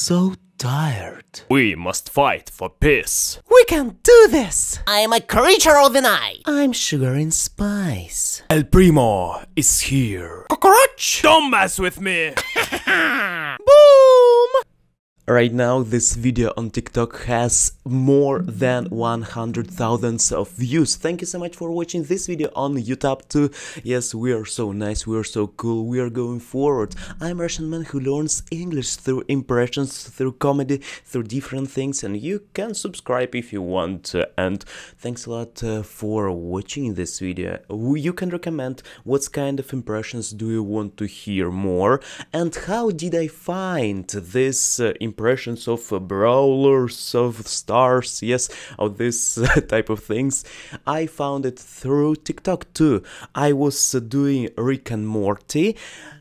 so tired. We must fight for peace. We can do this! I am a creature of the night! I'm sugar and spice. El Primo is here. Cockroach! Don't mess with me! Right now this video on TikTok has more than 100,000 of views. Thank you so much for watching this video on YouTube too. Yes, we are so nice, we are so cool, we are going forward. I'm Russian man who learns English through impressions, through comedy, through different things and you can subscribe if you want. And thanks a lot uh, for watching this video. You can recommend what kind of impressions do you want to hear more and how did I find this uh, impression impressions of brawlers, of stars, yes, of this type of things. I found it through TikTok too. I was doing Rick and Morty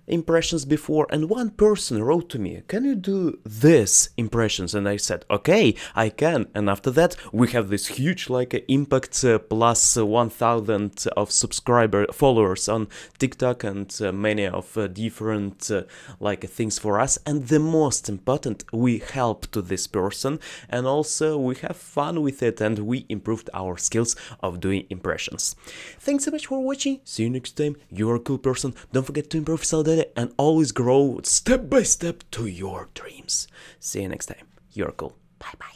impressions before and one person wrote to me, can you do this impressions? And I said, okay, I can. And after that, we have this huge like uh, impact uh, plus 1000 of subscriber followers on TikTok and uh, many of uh, different uh, like uh, things for us. And the most important, we help to this person and also we have fun with it and we improved our skills of doing impressions. Thanks so much for watching. See you next time. You're a cool person. Don't forget to improve solidarity and always grow step by step to your dreams. See you next time. You're cool. Bye bye.